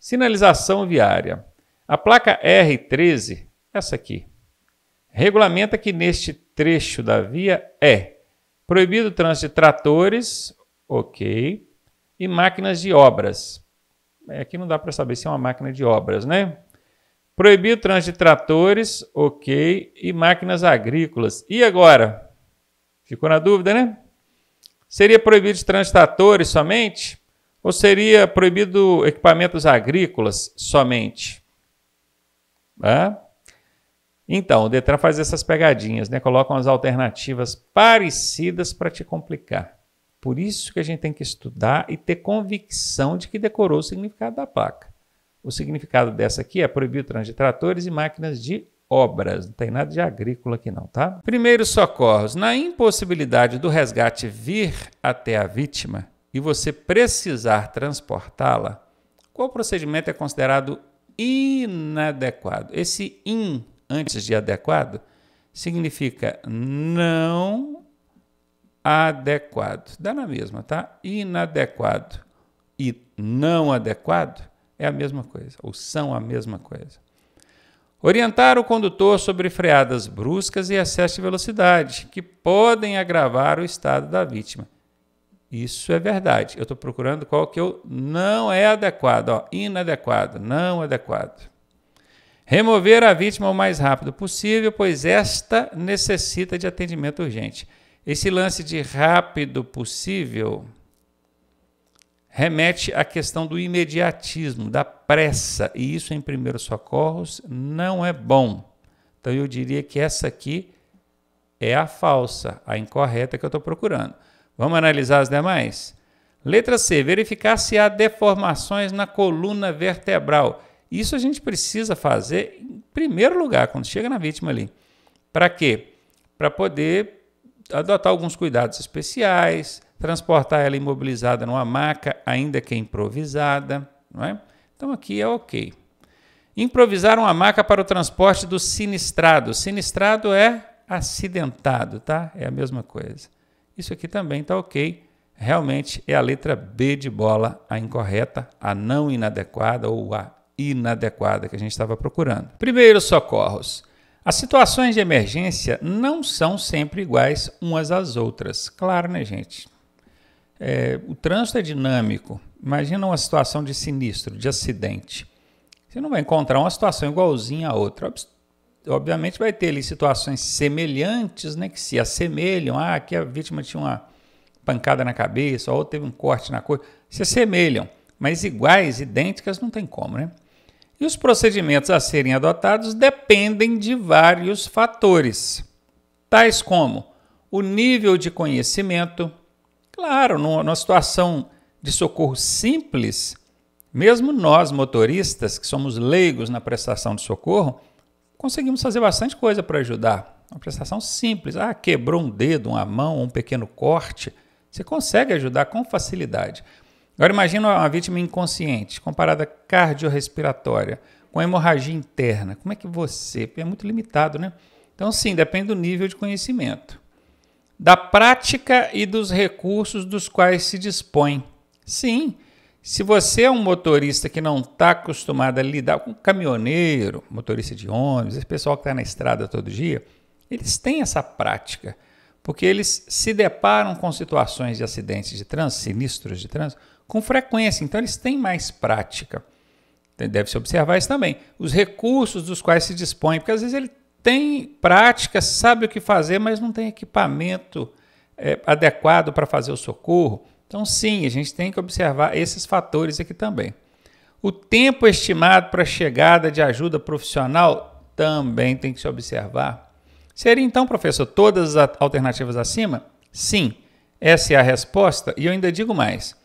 Sinalização viária. A placa R13, essa aqui, regulamenta que neste trecho da via é proibido o trânsito de tratores, ok, e máquinas de obras. É, aqui não dá para saber se é uma máquina de obras, né? Proibido o trânsito de tratores, ok, e máquinas agrícolas. E agora? Ficou na dúvida, né? Seria proibido de tratores somente? Ou seria proibido equipamentos agrícolas somente? Né? Então, o Detran faz essas pegadinhas, né? Colocam as alternativas parecidas para te complicar. Por isso que a gente tem que estudar e ter convicção de que decorou o significado da placa. O significado dessa aqui é proibir o trânsito de tratores e máquinas de obras. Não tem nada de agrícola aqui não, tá? Primeiros socorros. Na impossibilidade do resgate vir até a vítima, e você precisar transportá-la, qual procedimento é considerado inadequado? Esse in antes de adequado significa não adequado. Dá na mesma, tá? Inadequado e não adequado é a mesma coisa, ou são a mesma coisa. Orientar o condutor sobre freadas bruscas e excesso de velocidade, que podem agravar o estado da vítima. Isso é verdade. Eu estou procurando qual que eu não é adequado, ó, inadequado, não adequado. Remover a vítima o mais rápido possível, pois esta necessita de atendimento urgente. Esse lance de rápido possível remete à questão do imediatismo, da pressa, e isso em primeiros socorros não é bom. Então eu diria que essa aqui é a falsa, a incorreta que eu estou procurando. Vamos analisar as demais? Letra C, verificar se há deformações na coluna vertebral. Isso a gente precisa fazer em primeiro lugar, quando chega na vítima ali. Para quê? Para poder adotar alguns cuidados especiais, transportar ela imobilizada numa maca, ainda que improvisada. Não é? Então aqui é ok. Improvisar uma maca para o transporte do sinistrado. Sinistrado é acidentado, tá? É a mesma coisa. Isso aqui também está ok. Realmente é a letra B de bola, a incorreta, a não inadequada ou a inadequada que a gente estava procurando. Primeiros socorros. As situações de emergência não são sempre iguais umas às outras. Claro, né, gente? É, o trânsito é dinâmico. Imagina uma situação de sinistro, de acidente. Você não vai encontrar uma situação igualzinha a outra obviamente vai ter ali situações semelhantes, né, que se assemelham, ah, aqui a vítima tinha uma pancada na cabeça, ou teve um corte na cor, se assemelham, mas iguais, idênticas, não tem como, né? E os procedimentos a serem adotados dependem de vários fatores, tais como o nível de conhecimento, claro, numa situação de socorro simples, mesmo nós motoristas que somos leigos na prestação de socorro, conseguimos fazer bastante coisa para ajudar. Uma prestação simples, ah, quebrou um dedo, uma mão, um pequeno corte, você consegue ajudar com facilidade. Agora imagina uma vítima inconsciente, comparada cardiorrespiratória, com hemorragia interna. Como é que você? É muito limitado, né? Então, sim, depende do nível de conhecimento, da prática e dos recursos dos quais se dispõe. Sim, se você é um motorista que não está acostumado a lidar com caminhoneiro, motorista de ônibus, esse pessoal que está na estrada todo dia, eles têm essa prática, porque eles se deparam com situações de acidentes de trânsito, sinistros de trânsito, com frequência, então eles têm mais prática. Então, Deve-se observar isso também. Os recursos dos quais se dispõe, porque às vezes ele tem prática, sabe o que fazer, mas não tem equipamento é, adequado para fazer o socorro então, sim, a gente tem que observar esses fatores aqui também. O tempo estimado para a chegada de ajuda profissional também tem que se observar. Seria então, professor, todas as alternativas acima? Sim, essa é a resposta. E eu ainda digo mais: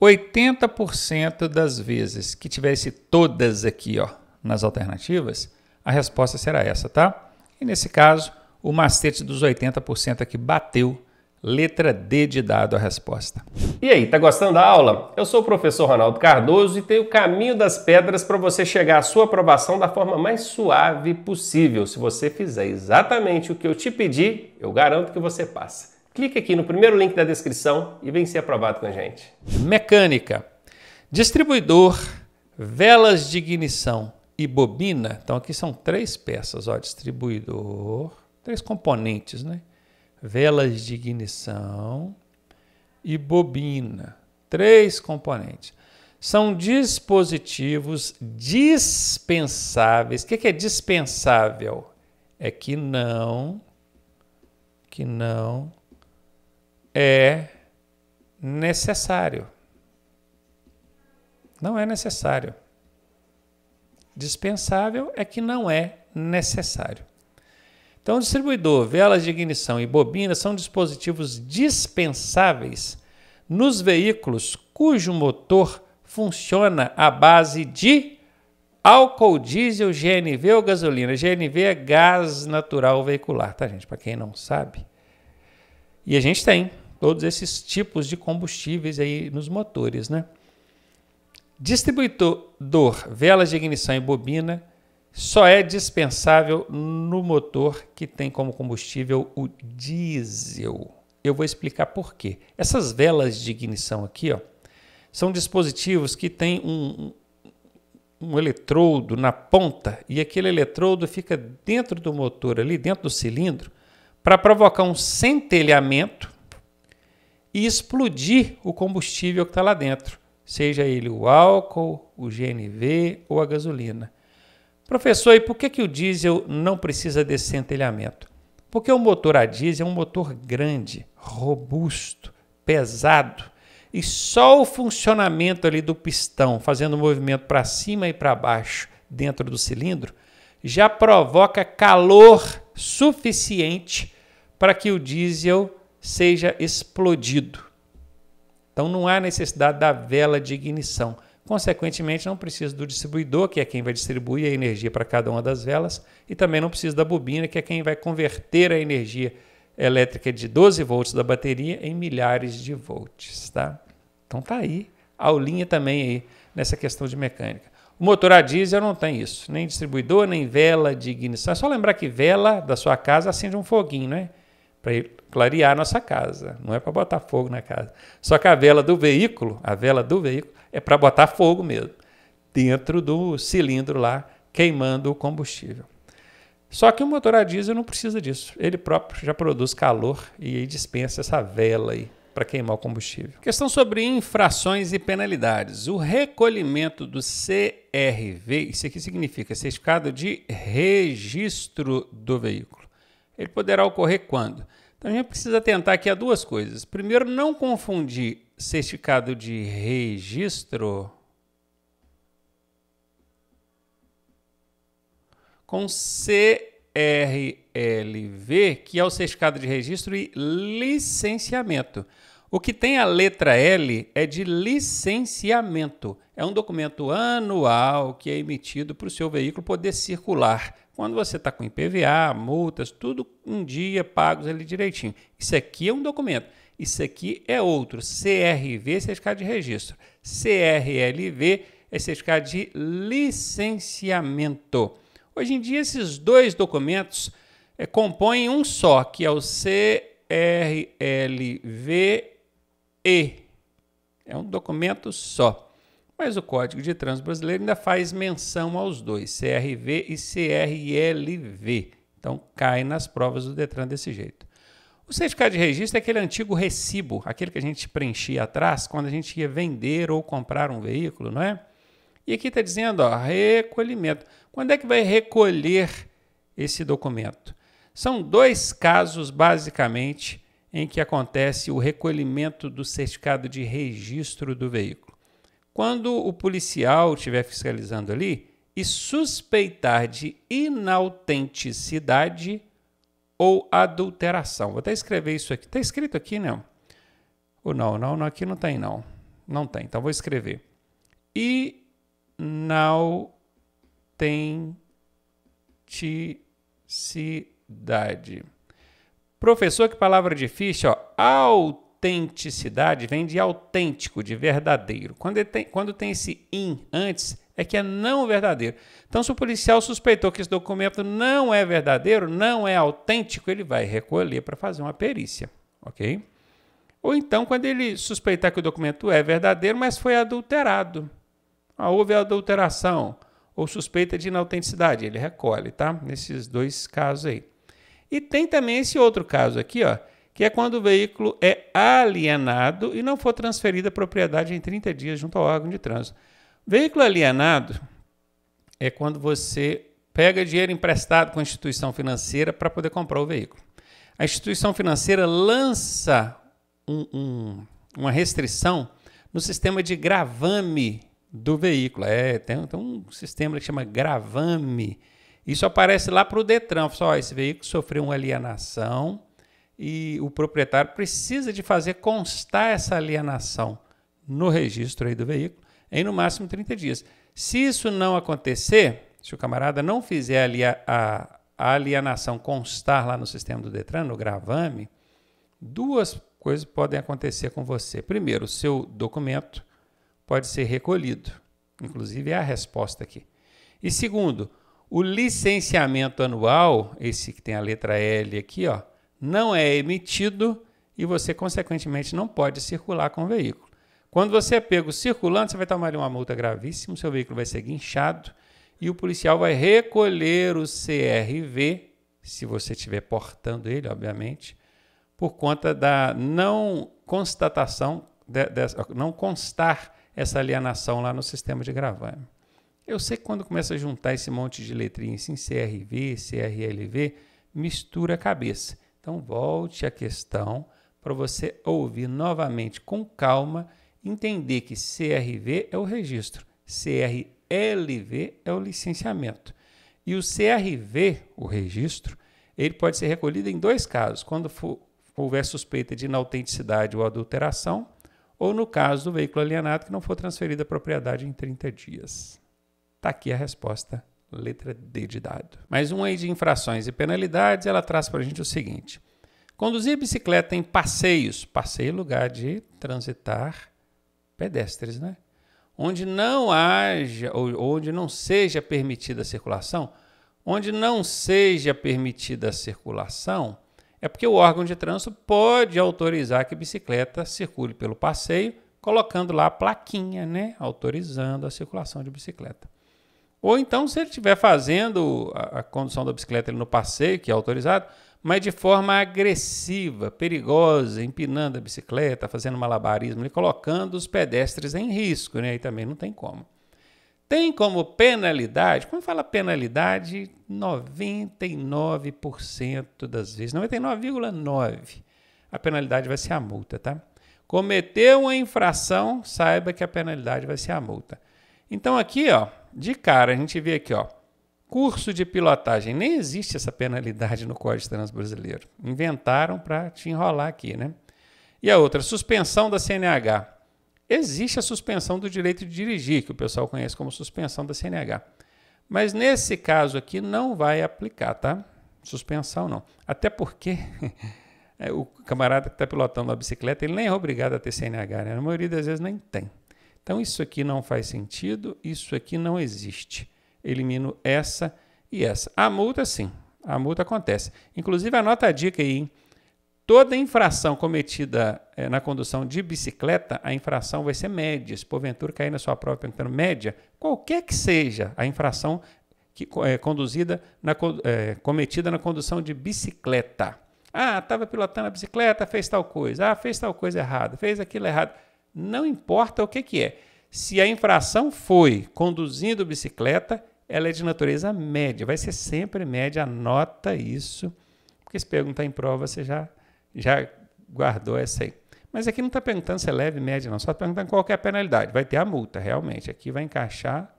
80% das vezes que tivesse todas aqui ó, nas alternativas, a resposta será essa, tá? E nesse caso, o macete dos 80% aqui é bateu Letra D de dado a resposta. E aí, tá gostando da aula? Eu sou o professor Ronaldo Cardoso e tenho o caminho das pedras para você chegar à sua aprovação da forma mais suave possível. Se você fizer exatamente o que eu te pedi, eu garanto que você passa. Clique aqui no primeiro link da descrição e vem ser aprovado com a gente. Mecânica. Distribuidor, velas de ignição e bobina. Então aqui são três peças, ó, distribuidor, três componentes, né? velas de ignição e bobina. Três componentes. São dispositivos dispensáveis. O que é dispensável? É que não, que não é necessário. Não é necessário. Dispensável é que não é necessário. Então, distribuidor, velas de ignição e bobina são dispositivos dispensáveis nos veículos cujo motor funciona à base de álcool diesel, GNV ou gasolina. GNV é gás natural veicular, tá, gente? Para quem não sabe. E a gente tem todos esses tipos de combustíveis aí nos motores, né? Distribuidor, velas de ignição e bobina só é dispensável no motor que tem como combustível o diesel. Eu vou explicar por quê. Essas velas de ignição aqui, ó, são dispositivos que têm um, um, um eletrodo na ponta e aquele eletrodo fica dentro do motor ali, dentro do cilindro, para provocar um centelhamento e explodir o combustível que está lá dentro, seja ele o álcool, o GNV ou a gasolina. Professor, e por que, que o diesel não precisa desse centelhamento? Porque o motor a diesel é um motor grande, robusto, pesado, e só o funcionamento ali do pistão, fazendo o movimento para cima e para baixo dentro do cilindro, já provoca calor suficiente para que o diesel seja explodido. Então não há necessidade da vela de ignição. Consequentemente, não preciso do distribuidor, que é quem vai distribuir a energia para cada uma das velas, e também não preciso da bobina, que é quem vai converter a energia elétrica de 12 volts da bateria em milhares de volts, tá? Então tá aí, aulinha também aí nessa questão de mecânica. O motor a diesel não tem isso, nem distribuidor, nem vela de ignição. É só lembrar que vela da sua casa acende um foguinho, né? Para clarear a nossa casa, não é para botar fogo na casa. Só que a vela do veículo, a vela do veículo, é para botar fogo mesmo, dentro do cilindro lá, queimando o combustível. Só que o motor a diesel não precisa disso. Ele próprio já produz calor e dispensa essa vela aí para queimar o combustível. Questão sobre infrações e penalidades. O recolhimento do CRV, isso aqui significa certificado de registro do veículo. Ele poderá ocorrer quando? Então a gente precisa tentar aqui a duas coisas. Primeiro, não confundir certificado de registro com CRLV, que é o certificado de registro e licenciamento. O que tem a letra L é de licenciamento. É um documento anual que é emitido para o seu veículo poder circular quando você está com IPVA, multas, tudo um dia pagos ali direitinho. Isso aqui é um documento. Isso aqui é outro. CRV, é certificado de registro. CRLV é certificado de licenciamento. Hoje em dia, esses dois documentos é, compõem um só, que é o CRLVE. É um documento só mas o Código de Trânsito Brasileiro ainda faz menção aos dois, CRV e CRLV. Então cai nas provas do Detran desse jeito. O certificado de registro é aquele antigo recibo, aquele que a gente preenchia atrás quando a gente ia vender ou comprar um veículo, não é? E aqui está dizendo, ó, recolhimento. Quando é que vai recolher esse documento? São dois casos, basicamente, em que acontece o recolhimento do certificado de registro do veículo. Quando o policial estiver fiscalizando ali e suspeitar de inautenticidade ou adulteração. Vou até escrever isso aqui. Está escrito aqui, não? Né? Ou não, não, não, aqui não tem, não. Não tem, então vou escrever. Inautenticidade. Professor, que palavra difícil, ó. Autenticidade autenticidade vem de autêntico, de verdadeiro. Quando tem, quando tem esse in antes, é que é não verdadeiro. Então, se o policial suspeitou que esse documento não é verdadeiro, não é autêntico, ele vai recolher para fazer uma perícia, ok? Ou então, quando ele suspeitar que o documento é verdadeiro, mas foi adulterado. Ah, houve adulteração ou suspeita de inautenticidade, ele recolhe, tá? Nesses dois casos aí. E tem também esse outro caso aqui, ó, que é quando o veículo é alienado e não for transferida a propriedade em 30 dias junto ao órgão de trânsito. Veículo alienado é quando você pega dinheiro emprestado com a instituição financeira para poder comprar o veículo. A instituição financeira lança um, um, uma restrição no sistema de gravame do veículo. É, tem, tem um sistema que chama gravame. Isso aparece lá para o Detran. Fala, assim, esse veículo sofreu uma alienação e o proprietário precisa de fazer constar essa alienação no registro aí do veículo em no máximo 30 dias. Se isso não acontecer, se o camarada não fizer ali a, a, a alienação constar lá no sistema do Detran, no gravame, duas coisas podem acontecer com você. Primeiro, o seu documento pode ser recolhido, inclusive é a resposta aqui. E segundo, o licenciamento anual, esse que tem a letra L aqui, ó, não é emitido e você, consequentemente, não pode circular com o veículo. Quando você é pego circulando, você vai tomar uma multa gravíssima, seu veículo vai ser guinchado e o policial vai recolher o CRV, se você estiver portando ele, obviamente, por conta da não constatação, de, de, não constar essa alienação lá no sistema de gravame. Eu sei que quando começa a juntar esse monte de letrinhas em CRV, CRLV, mistura a cabeça. Então, volte a questão para você ouvir novamente com calma, entender que CRV é o registro, CRLV é o licenciamento. E o CRV, o registro, ele pode ser recolhido em dois casos: quando for, houver suspeita de inautenticidade ou adulteração, ou no caso do veículo alienado que não for transferido à propriedade em 30 dias. Está aqui a resposta Letra D de dado. Mais um aí de infrações e penalidades, ela traz para a gente o seguinte. Conduzir bicicleta em passeios, passeio é lugar de transitar pedestres, né? Onde não haja, ou onde não seja permitida a circulação, onde não seja permitida a circulação, é porque o órgão de trânsito pode autorizar que a bicicleta circule pelo passeio, colocando lá a plaquinha, né? Autorizando a circulação de bicicleta. Ou então, se ele estiver fazendo a, a condução da bicicleta no passeio, que é autorizado, mas de forma agressiva, perigosa, empinando a bicicleta, fazendo malabarismo, e colocando os pedestres em risco, né? Aí também não tem como. Tem como penalidade, quando fala penalidade, 99% das vezes, 99,9%, a penalidade vai ser a multa, tá? Cometeu uma infração, saiba que a penalidade vai ser a multa. Então aqui, ó, de cara, a gente vê aqui, ó. Curso de pilotagem. Nem existe essa penalidade no Código de Trânsito Brasileiro. Inventaram para te enrolar aqui, né? E a outra, suspensão da CNH. Existe a suspensão do direito de dirigir, que o pessoal conhece como suspensão da CNH. Mas nesse caso aqui não vai aplicar, tá? Suspensão não. Até porque é, o camarada que está pilotando a bicicleta, ele nem é obrigado a ter CNH, né? Na maioria das vezes nem tem. Então, isso aqui não faz sentido, isso aqui não existe. Elimino essa e essa. A multa, sim, a multa acontece. Inclusive, anota a dica aí, hein? Toda infração cometida eh, na condução de bicicleta, a infração vai ser média. Se porventura cair na sua prova perguntando média, qualquer que seja a infração que, eh, conduzida na, eh, cometida na condução de bicicleta. Ah, estava pilotando a bicicleta, fez tal coisa. Ah, fez tal coisa errada, fez aquilo errado. Não importa o que, que é. Se a infração foi conduzindo bicicleta, ela é de natureza média, vai ser sempre média, anota isso, porque se perguntar em prova, você já, já guardou essa aí. Mas aqui não está perguntando se é leve, média, não, só está perguntando qual é a penalidade. Vai ter a multa, realmente. Aqui vai encaixar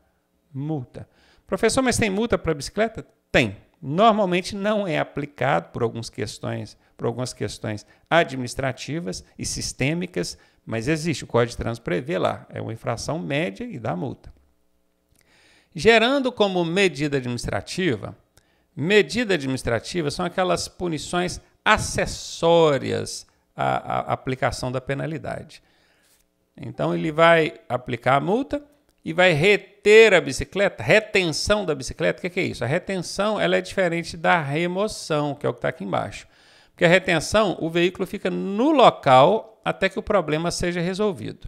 multa. Professor, mas tem multa para bicicleta? Tem. Normalmente não é aplicado por questões, por algumas questões administrativas e sistêmicas, mas existe, o Código de Trânsito prevê lá, é uma infração média e dá multa. Gerando como medida administrativa, medida administrativa são aquelas punições acessórias à, à aplicação da penalidade. Então ele vai aplicar a multa e vai reter a bicicleta, retenção da bicicleta. O que, é que é isso? A retenção ela é diferente da remoção, que é o que está aqui embaixo. Porque a retenção, o veículo fica no local até que o problema seja resolvido.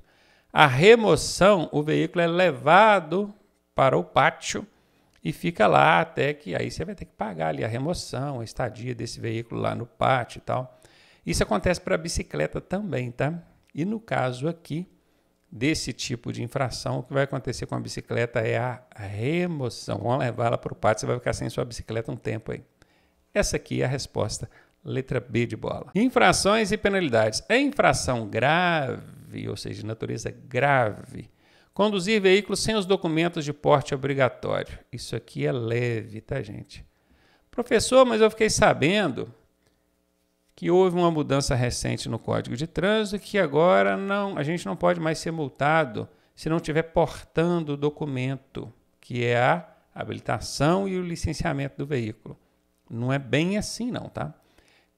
A remoção, o veículo é levado para o pátio e fica lá até que aí você vai ter que pagar ali a remoção, a estadia desse veículo lá no pátio e tal. Isso acontece para a bicicleta também, tá? E no caso aqui desse tipo de infração, o que vai acontecer com a bicicleta é a remoção. Vão levá-la para o pátio, você vai ficar sem sua bicicleta um tempo aí. Essa aqui é a resposta Letra B de bola. Infrações e penalidades. É infração grave, ou seja, de natureza grave. Conduzir veículo sem os documentos de porte obrigatório. Isso aqui é leve, tá, gente? Professor, mas eu fiquei sabendo que houve uma mudança recente no Código de Trânsito que agora não, a gente não pode mais ser multado se não estiver portando o documento, que é a habilitação e o licenciamento do veículo. Não é bem assim, não, tá?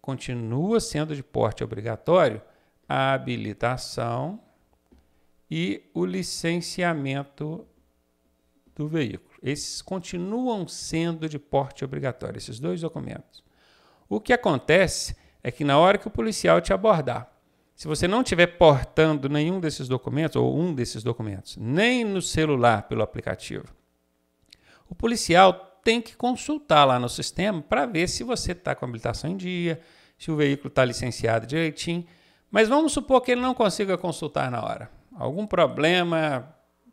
continua sendo de porte obrigatório a habilitação e o licenciamento do veículo. Esses continuam sendo de porte obrigatório, esses dois documentos. O que acontece é que na hora que o policial te abordar, se você não estiver portando nenhum desses documentos, ou um desses documentos, nem no celular pelo aplicativo, o policial tem que consultar lá no sistema para ver se você está com habilitação em dia, se o veículo está licenciado direitinho. Mas vamos supor que ele não consiga consultar na hora. Algum problema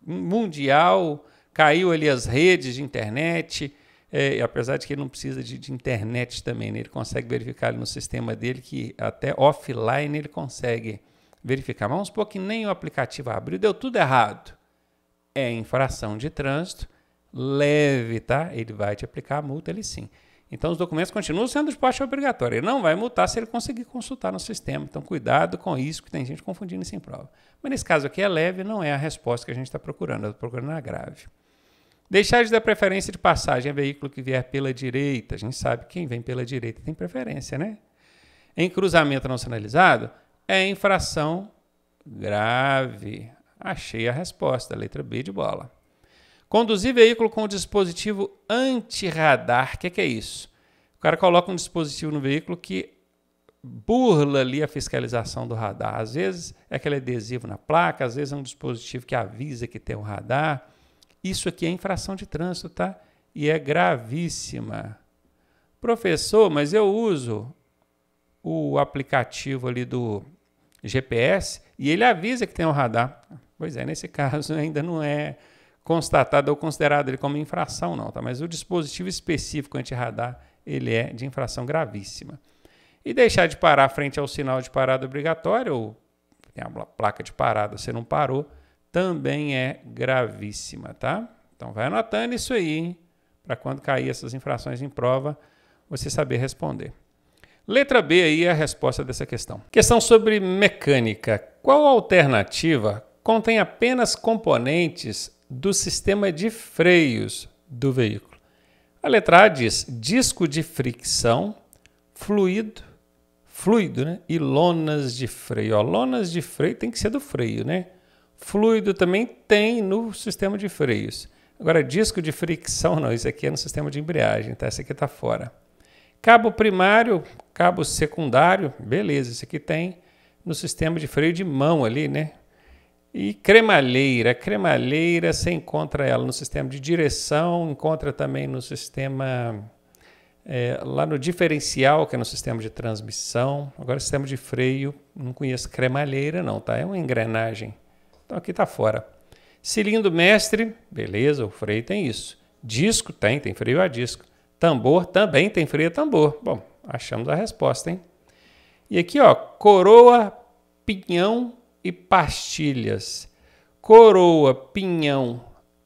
mundial, caiu ali as redes de internet, é, apesar de que ele não precisa de, de internet também, né? ele consegue verificar no sistema dele que até offline ele consegue verificar. Mas vamos supor que nem o aplicativo abriu, deu tudo errado. É infração de trânsito leve, tá? Ele vai te aplicar a multa, ele sim. Então, os documentos continuam sendo de parte obrigatória. Ele não vai multar se ele conseguir consultar no sistema. Então, cuidado com isso, que tem gente confundindo isso em prova. Mas nesse caso aqui é leve, não é a resposta que a gente está procurando. Eu estou procurando a grave. Deixar de dar preferência de passagem a veículo que vier pela direita. A gente sabe que quem vem pela direita tem preferência, né? Em cruzamento não sinalizado, é infração grave. Achei a resposta, letra B de bola. Conduzir veículo com dispositivo antirradar. O que, que é isso? O cara coloca um dispositivo no veículo que burla ali a fiscalização do radar. Às vezes é aquele adesivo na placa, às vezes é um dispositivo que avisa que tem um radar. Isso aqui é infração de trânsito, tá? E é gravíssima. Professor, mas eu uso o aplicativo ali do GPS e ele avisa que tem um radar. Pois é, nesse caso ainda não é constatada ou considerada ele como infração, não, tá? Mas o dispositivo específico antirradar, ele é de infração gravíssima. E deixar de parar frente ao sinal de parada obrigatório, ou tem a placa de parada, você não parou, também é gravíssima, tá? Então vai anotando isso aí, para quando cair essas infrações em prova, você saber responder. Letra B aí é a resposta dessa questão. Questão sobre mecânica. Qual alternativa contém apenas componentes do sistema de freios do veículo. A letra A diz disco de fricção, fluido, fluido, né? E lonas de freio. Ó, lonas de freio tem que ser do freio, né? Fluido também tem no sistema de freios. Agora, disco de fricção, não, isso aqui é no sistema de embreagem, tá? Esse aqui tá fora. Cabo primário, cabo secundário, beleza, isso aqui tem no sistema de freio de mão ali, né? E cremalheira, cremalheira, você encontra ela no sistema de direção, encontra também no sistema é, lá no diferencial, que é no sistema de transmissão. Agora, sistema de freio, não conheço cremalheira, não, tá? É uma engrenagem. Então aqui tá fora. Cilindro mestre, beleza, o freio tem isso. Disco tem, tem freio a disco. Tambor também tem freio a tambor. Bom, achamos a resposta, hein? E aqui, ó, coroa, pinhão, e pastilhas, coroa, pinhão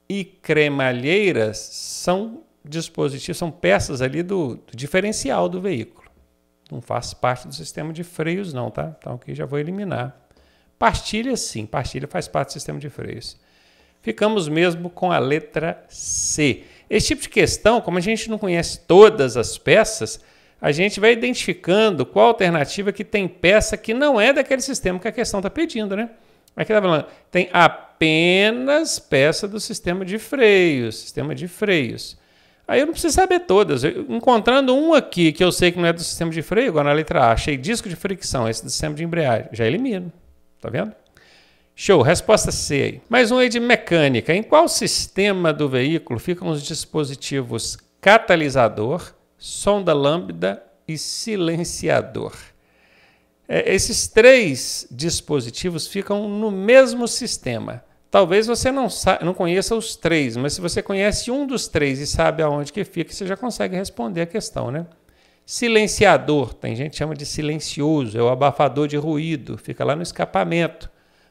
e cremalheiras são dispositivos, são peças ali do, do diferencial do veículo. Não faz parte do sistema de freios, não, tá? Então aqui já vou eliminar. Pastilha, sim, pastilha faz parte do sistema de freios. Ficamos mesmo com a letra C. Esse tipo de questão, como a gente não conhece todas as peças, a gente vai identificando qual alternativa que tem peça que não é daquele sistema que a questão está pedindo, né? Aqui está falando, tem apenas peça do sistema de freios, sistema de freios. Aí eu não preciso saber todas. Eu, encontrando um aqui que eu sei que não é do sistema de freio, agora na letra A, achei disco de fricção, esse do sistema de embreagem, já elimino. Tá vendo? Show, resposta C aí. Mais um aí de mecânica. Em qual sistema do veículo ficam os dispositivos catalisador, sonda lambda e silenciador. É, esses três dispositivos ficam no mesmo sistema. Talvez você não, não conheça os três, mas se você conhece um dos três e sabe aonde que fica, você já consegue responder a questão, né? Silenciador, tem gente que chama de silencioso, é o abafador de ruído, fica lá no escapamento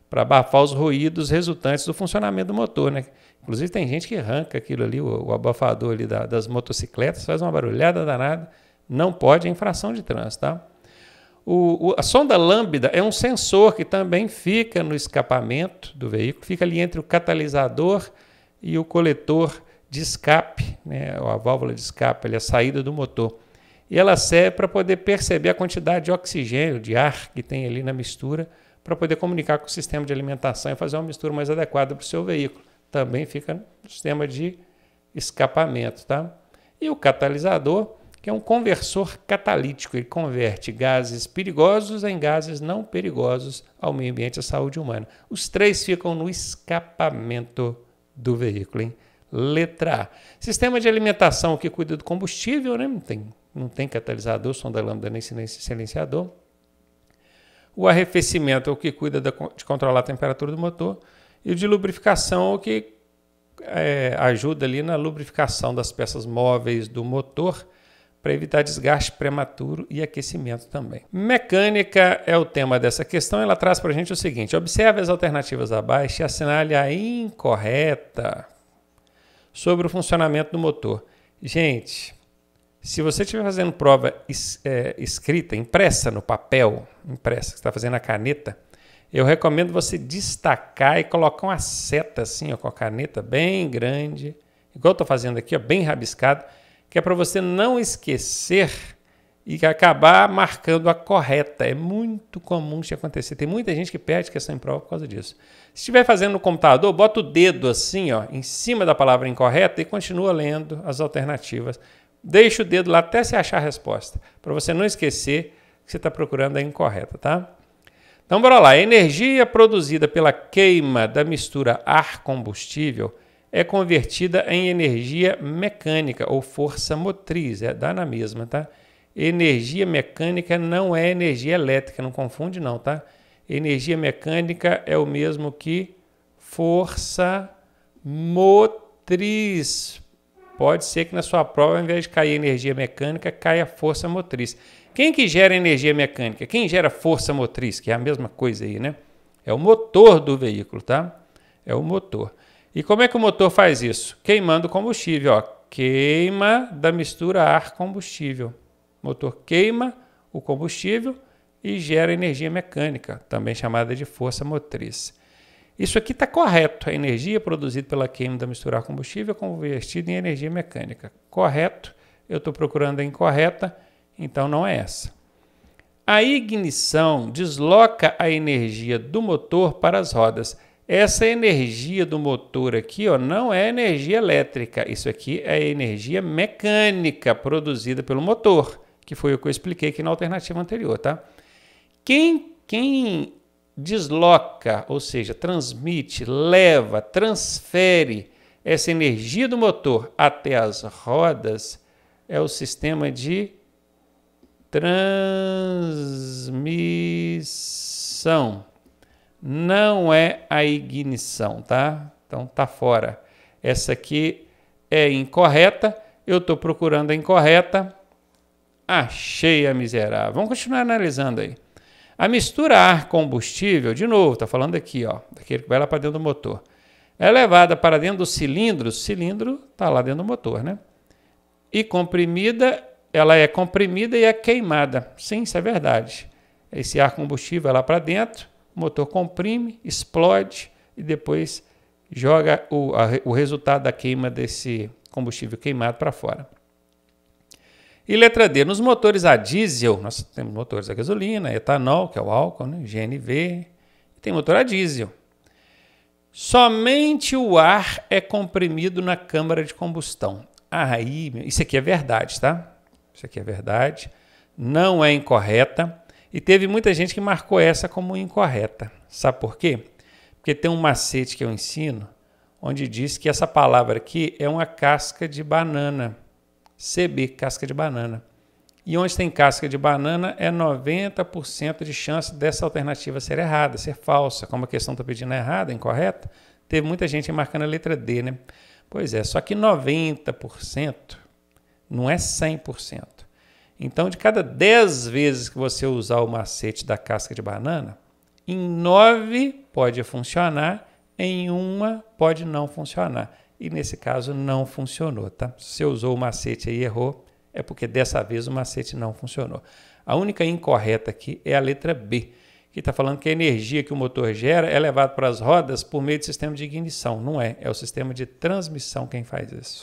para abafar os ruídos resultantes do funcionamento do motor, né? Inclusive tem gente que arranca aquilo ali, o, o abafador ali da, das motocicletas, faz uma barulhada danada. Não pode, é infração de trânsito, tá? O, o, a sonda lambda é um sensor que também fica no escapamento do veículo, fica ali entre o catalisador e o coletor de escape, né, a válvula de escape, ali, a saída do motor. E ela serve para poder perceber a quantidade de oxigênio, de ar que tem ali na mistura, para poder comunicar com o sistema de alimentação e fazer uma mistura mais adequada para o seu veículo também fica no sistema de escapamento, tá? E o catalisador, que é um conversor catalítico, ele converte gases perigosos em gases não perigosos ao meio ambiente e à saúde humana. Os três ficam no escapamento do veículo, hein? Letra A. Sistema de alimentação que cuida do combustível, né? Não tem, não tem catalisador, sonda lambda nem silenciador. O arrefecimento é o que cuida de controlar a temperatura do motor. E o de lubrificação o que é, ajuda ali na lubrificação das peças móveis do motor para evitar desgaste prematuro e aquecimento também. Mecânica é o tema dessa questão. Ela traz para a gente o seguinte: observe as alternativas abaixo e assinale a incorreta sobre o funcionamento do motor. Gente, se você estiver fazendo prova es, é, escrita, impressa no papel, impressa, que está fazendo a caneta, eu recomendo você destacar e colocar uma seta assim, ó, com a caneta bem grande, igual eu estou fazendo aqui, ó, bem rabiscado, que é para você não esquecer e acabar marcando a correta. É muito comum isso acontecer. Tem muita gente que perde questão é em prova por causa disso. Se estiver fazendo no computador, bota o dedo assim, ó, em cima da palavra incorreta e continua lendo as alternativas. Deixa o dedo lá até se achar a resposta, para você não esquecer que você está procurando a incorreta, tá? Então bora lá. A energia produzida pela queima da mistura ar-combustível é convertida em energia mecânica ou força motriz. É, dá na mesma, tá? Energia mecânica não é energia elétrica, não confunde não, tá? Energia mecânica é o mesmo que força motriz. Pode ser que na sua prova, ao invés de cair energia mecânica, caia força motriz. Quem que gera energia mecânica? Quem gera força motriz? Que é a mesma coisa aí, né? É o motor do veículo, tá? É o motor. E como é que o motor faz isso? Queimando combustível, ó. Queima da mistura ar-combustível. motor queima o combustível e gera energia mecânica, também chamada de força motriz. Isso aqui está correto. A energia produzida pela queima da mistura ar-combustível é convertida em energia mecânica. Correto. Eu estou procurando a incorreta então não é essa. A ignição desloca a energia do motor para as rodas. Essa energia do motor aqui ó, não é energia elétrica, isso aqui é energia mecânica produzida pelo motor, que foi o que eu expliquei aqui na alternativa anterior. Tá? Quem, quem desloca, ou seja, transmite, leva, transfere essa energia do motor até as rodas é o sistema de Transmissão. Não é a ignição, tá? Então tá fora. Essa aqui é incorreta. Eu estou procurando a incorreta. Achei a miserável. Vamos continuar analisando aí. A mistura ar-combustível, de novo, está falando aqui, ó, daquele que vai lá para dentro do motor, é levada para dentro do cilindro, cilindro está lá dentro do motor, né? E comprimida ela é comprimida e é queimada. Sim, isso é verdade. Esse ar combustível é lá para dentro, o motor comprime, explode e depois joga o, a, o resultado da queima desse combustível queimado para fora. E letra D, nos motores a diesel, nós temos motores a gasolina, etanol, que é o álcool, né? GNV, tem motor a diesel. Somente o ar é comprimido na câmara de combustão. Aí, isso aqui é verdade, tá? Isso aqui é verdade. Não é incorreta. E teve muita gente que marcou essa como incorreta. Sabe por quê? Porque tem um macete que eu ensino onde diz que essa palavra aqui é uma casca de banana. CB, casca de banana. E onde tem casca de banana é 90% de chance dessa alternativa ser errada, ser falsa. Como a questão está pedindo é errada, incorreta, teve muita gente marcando a letra D, né? Pois é, só que 90% não é 100%. Então, de cada 10 vezes que você usar o macete da casca de banana, em 9 pode funcionar, em uma pode não funcionar. E nesse caso não funcionou, tá? Se você usou o macete e errou, é porque dessa vez o macete não funcionou. A única incorreta aqui é a letra B, que está falando que a energia que o motor gera é levada para as rodas por meio do sistema de ignição. Não é, é o sistema de transmissão quem faz isso.